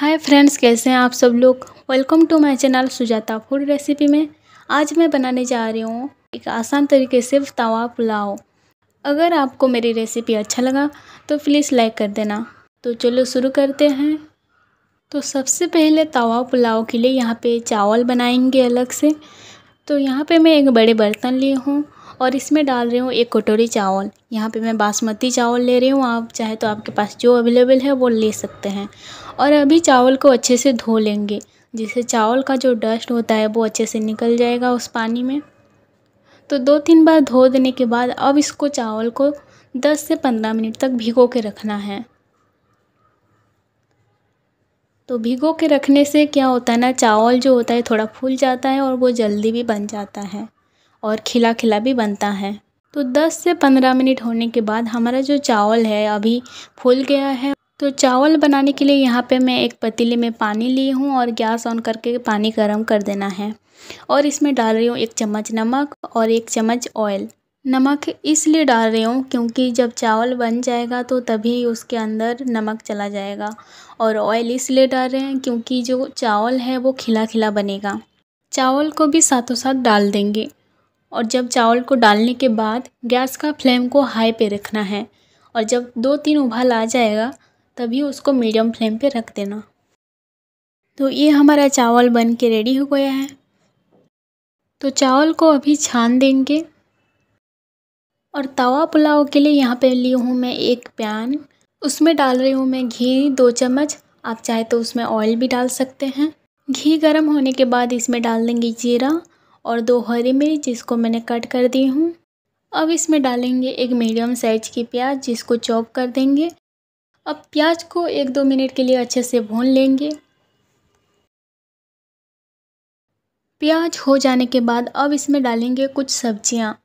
hi friends कैसे हैं आप सब लोग welcome to my channel Sujata food recipe में आज मैं बनाने जा रही हूँ एक आसान तरीके से तवा पुलाव अगर आपको मेरी रेसिपी अच्छा लगा तो प्लीज़ लाइक कर देना तो चलो शुरू करते हैं तो सबसे पहले तवा पुलाव के लिए यहाँ पे चावल बनाएंगे अलग से तो यहाँ पे मैं एक बड़े बर्तन लिए हूँ और इसमें डाल रही हूँ एक कटोरी चावल यहाँ पे मैं बासमती चावल ले रही हूँ आप चाहे तो आपके पास जो अवेलेबल है वो ले सकते हैं और अभी चावल को अच्छे से धो लेंगे जिससे चावल का जो डस्ट होता है वो अच्छे से निकल जाएगा उस पानी में तो दो तीन बार धो देने के बाद अब इसको चावल को दस से पंद्रह मिनट तक भिगो के रखना है तो भिगो के रखने से क्या होता है ना चावल जो होता है थोड़ा फूल जाता है और वो जल्दी भी बन जाता है और खिला खिला भी बनता है तो 10 से 15 मिनट होने के बाद हमारा जो चावल है अभी फूल गया है तो चावल बनाने के लिए यहाँ पे मैं एक पतीले में पानी ली हूँ और गैस ऑन करके पानी गर्म कर देना है और इसमें डाल रही हूँ एक चम्मच नमक और एक चम्मच ऑयल नमक इसलिए डाल रही हूँ क्योंकि जब चावल बन जाएगा तो तभी उसके अंदर नमक चला जाएगा और ऑयल इसलिए डाल रहे हैं क्योंकि जो चावल है वो खिला खिला बनेगा चावल को भी साथों साथ डाल देंगे और जब चावल को डालने के बाद गैस का फ्लेम को हाई पे रखना है और जब दो तीन उबाल आ जाएगा तभी उसको मीडियम फ्लेम पे रख देना तो ये हमारा चावल बन के रेडी हो गया है तो चावल को अभी छान देंगे और तवा पुलाव के लिए यहाँ पे ली हूँ मैं एक पैन उसमें डाल रही हूँ मैं घी दो चम्मच आप चाहे तो उसमें ऑयल भी डाल सकते हैं घी गर्म होने के बाद इसमें डाल देंगे जीरा और दो हरी मिर्च जिसको मैंने कट कर दी हूँ अब इसमें डालेंगे एक मीडियम साइज़ की प्याज जिसको चॉप कर देंगे अब प्याज को एक दो मिनट के लिए अच्छे से भून लेंगे प्याज हो जाने के बाद अब इसमें डालेंगे कुछ सब्ज़ियाँ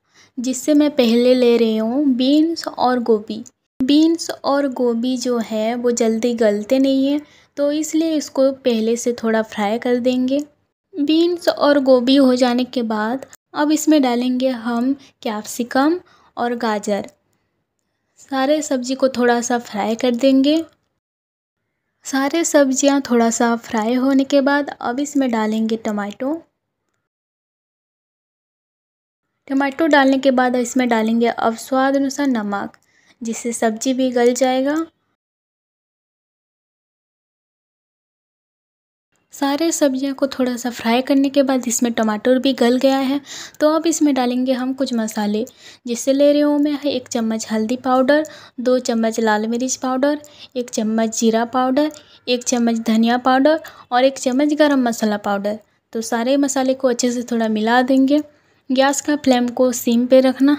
जिससे मैं पहले ले रही हूँ बीन्स और गोभी बीन्स और गोभी जो है वो जल्दी गलते नहीं हैं तो इसलिए इसको पहले से थोड़ा फ्राई कर देंगे बीन्स और गोभी हो जाने के बाद अब इसमें डालेंगे हम कैप्सिकम और गाजर सारे सब्जी को थोड़ा सा फ्राई कर देंगे सारे सब्जियां थोड़ा सा फ्राई होने के बाद अब इसमें डालेंगे टमाटो टमाटो डालने के बाद इसमें डालेंगे अब स्वाद अनुसार नमक जिससे सब्जी भी गल जाएगा सारे सब्जियों को थोड़ा सा फ्राई करने के बाद इसमें टमाटर भी गल गया है तो अब इसमें डालेंगे हम कुछ मसाले जिससे ले रहे हूँ मैं एक चम्मच हल्दी पाउडर दो चम्मच लाल मिर्च पाउडर एक चम्मच जीरा पाउडर एक चम्मच धनिया पाउडर और एक चम्मच गरम मसाला पाउडर तो सारे मसाले को अच्छे से थोड़ा मिला देंगे गैस का फ्लेम को सीम पे रखना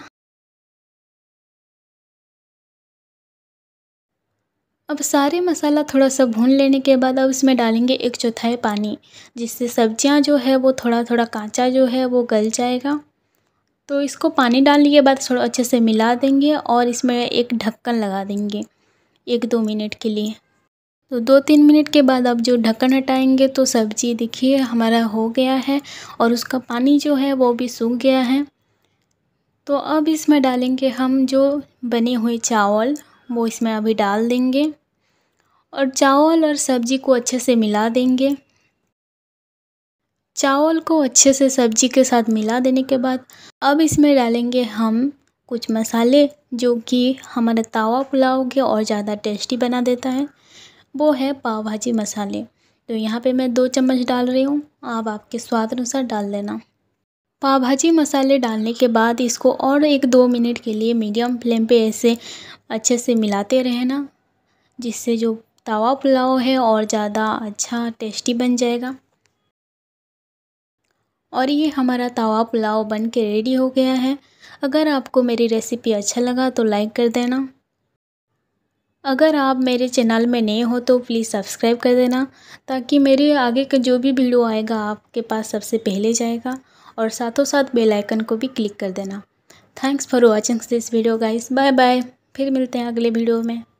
अब सारे मसाला थोड़ा सा भून लेने के बाद अब इसमें डालेंगे एक चौथाई पानी जिससे सब्जियां जो है वो थोड़ा थोड़ा कांचा जो है वो गल जाएगा तो इसको पानी डालने के बाद थोड़ा अच्छे से मिला देंगे और इसमें एक ढक्कन लगा देंगे एक दो मिनट के लिए तो दो तीन मिनट के बाद अब जो ढक्कन हटाएंगे तो सब्जी देखिए हमारा हो गया है और उसका पानी जो है वो भी सूख गया है तो अब इसमें डालेंगे हम जो बने हुए चावल वो इसमें अभी डाल देंगे और चावल और सब्ज़ी को अच्छे से मिला देंगे चावल को अच्छे से सब्ज़ी के साथ मिला देने के बाद अब इसमें डालेंगे हम कुछ मसाले जो कि हमारा तावा पुलाव के और ज़्यादा टेस्टी बना देता है वो है पाव भाजी मसाले तो यहाँ पे मैं दो चम्मच डाल रही हूँ आप आपके स्वाद अनुसार डाल देना पाव भाजी मसाले डालने के बाद इसको और एक दो मिनट के लिए मीडियम फ्लेम पे ऐसे अच्छे से मिलाते रहना जिससे जो तवा पुलाव है और ज़्यादा अच्छा टेस्टी बन जाएगा और ये हमारा तवा पुलाव बन के रेडी हो गया है अगर आपको मेरी रेसिपी अच्छा लगा तो लाइक कर देना अगर आप मेरे चैनल में नए हो तो प्लीज़ सब्सक्राइब कर देना ताकि मेरे आगे का जो भी वीडियो आएगा आपके पास सबसे पहले जाएगा और साथों साथ बेल आइकन को भी क्लिक कर देना thanks for watching this video guys bye bye फिर मिलते हैं अगले वीडियो में